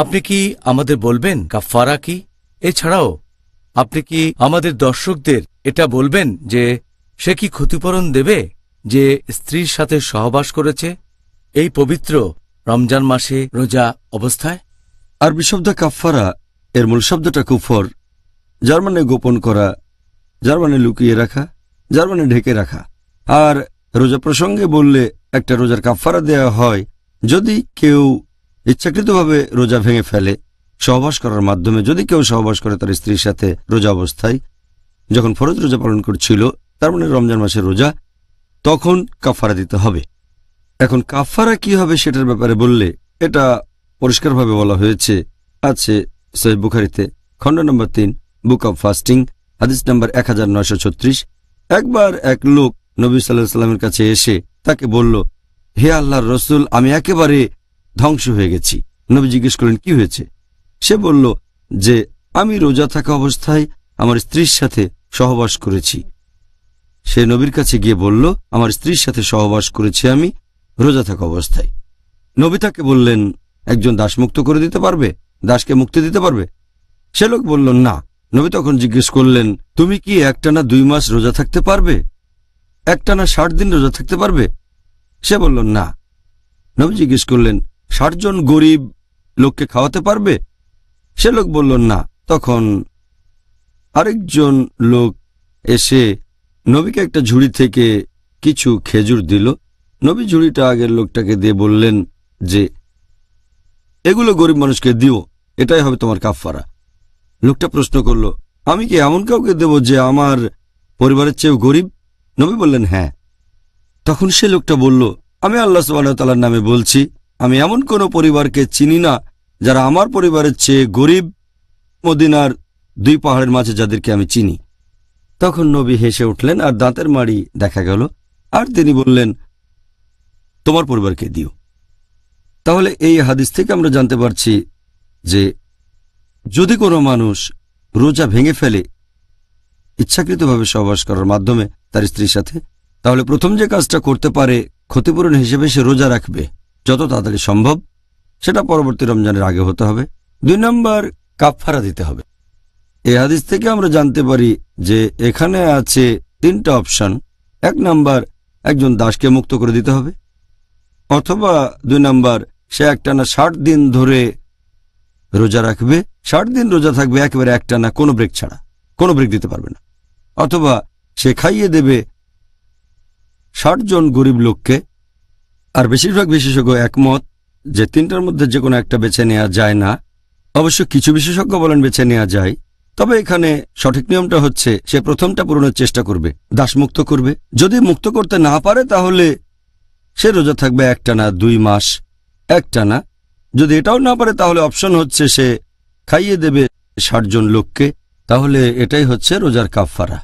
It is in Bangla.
আপনি কি আমাদের বলবেন কাফারা কি এছাড়াও আপনি কি আমাদের দর্শকদের এটা বলবেন যে সে কি ক্ষতিপূরণ দেবে যে স্ত্রীর সাথে সহবাস করেছে এই পবিত্র রমজান মাসে রোজা অবস্থায় আরবি শব্দ কাফারা এর মূল শব্দটা কুফর যার মানে গোপন করা যার মানে লুকিয়ে রাখা যার মানে ঢেকে রাখা আর রোজা প্রসঙ্গে বললে একটা রোজার কাফারা দেয়া হয় যদি কেউ ইচ্ছাকৃতভাবে রোজা ভেঙে ফেলে সহবাস করার মাধ্যমে যদি কেউ সহবাস করে তার স্ত্রীর সাথে রোজা অবস্থায় যখন ফরজ রোজা পালন করছিল তার মানে রমজান মাসের রোজা তখন কাফারা দিতে হবে এখন কাফারা কি হবে সেটার ব্যাপারে বললে এটা পরিষ্কারভাবে বলা হয়েছে আছে সৈব বুখারিতে খণ্ড নম্বর তিন বুক অব ফাস্টিং হাদিস নম্বর এক একবার এক লোক নবী সাল্লাহ সাল্লামের কাছে এসে তাকে বলল হে আল্লাহর রসুল আমি একেবারে ধ্বংস হয়ে গেছি নবী জিজ্ঞেস করলেন কি হয়েছে সে বলল যে আমি রোজা থাকা অবস্থায় আমার স্ত্রীর সাথে সহবাস করেছি সে নবীর কাছে গিয়ে বলল আমার স্ত্রীর সাথে সহবাস করেছি আমি রোজা থাকা অবস্থায় নবী তাকে বললেন একজন দাস মুক্ত করে দিতে পারবে দাসকে মুক্তি দিতে পারবে সে লোক বলল না নবী তখন জিজ্ঞেস করলেন তুমি কি একটানা দুই মাস রোজা থাকতে পারবে একটানা ষাট দিন রোজা থাকতে পারবে সে বলল না নবী জিজ্ঞেস করলেন ষাটজন গরিব লোককে খাওয়াতে পারবে সে লোক বলল না তখন আরেকজন লোক এসে নবীকে একটা ঝুড়ি থেকে কিছু খেজুর দিল নবী ঝুড়িটা আগের লোকটাকে দিয়ে বললেন যে এগুলো গরিব মানুষকে দিও এটাই হবে তোমার কাফফারা লোকটা প্রশ্ন করল আমি কি এমন কাউকে দেব যে আমার পরিবারের চেয়েও গরিব নবী বললেন হ্যাঁ তখন সে লোকটা বলল আমি আল্লাহ সাল্লাহ তালার নামে বলছি আমি এমন কোনো পরিবারকে চিনি না যারা আমার পরিবারের চেয়ে গরিব মদিনার দুই পাহাড়ের মাঝে যাদেরকে আমি চিনি তখন নবী হেসে উঠলেন আর দাঁতের মাড়ি দেখা গেল আর তিনি বললেন তোমার পরিবারকে দিও তাহলে এই হাদিস থেকে আমরা জানতে পারছি যে যদি কোনো মানুষ রোজা ভেঙে ফেলে ইচ্ছাকৃতভাবে সহবাস করার মাধ্যমে তার স্ত্রীর সাথে তাহলে প্রথম যে কাজটা করতে পারে ক্ষতিপূরণ হিসেবে সে রোজা রাখবে যত তাড়াতাড়ি সম্ভব সেটা পরবর্তী রমজানের আগে হতে হবে দুই নম্বর কাপফারা দিতে হবে এ হাদিস থেকে আমরা জানতে পারি যে এখানে আছে তিনটা অপশান এক নাম্বার একজন দাসকে মুক্ত করে দিতে হবে অথবা দুই নাম্বার সে একটানা ষাট দিন ধরে রোজা রাখবে ষাট দিন রোজা থাকবে একেবারে একটানা কোনো ব্রেক ছাড়া কোনো ব্রেক দিতে পারবে না অথবা সে খাইয়ে দেবে ষাট জন গরিব লোককে আর বেশিরভাগ বিশেষজ্ঞ একমত যে তিনটার মধ্যে যে কোনো একটা বেছে নেওয়া যায় না অবশ্য কিছু বিশেষজ্ঞ বলেন বেছে নেওয়া যায় তবে এখানে সঠিক নিয়মটা হচ্ছে সে প্রথমটা পূরণের চেষ্টা করবে দাসমুক্ত করবে যদি মুক্ত করতে না পারে তাহলে সে রোজা থাকবে একটানা দুই মাস একটানা যদি এটাও না পারে তাহলে অপশন হচ্ছে সে খাইয়ে দেবে ষাটজন লোককে তাহলে এটাই হচ্ছে রোজার কাফফারা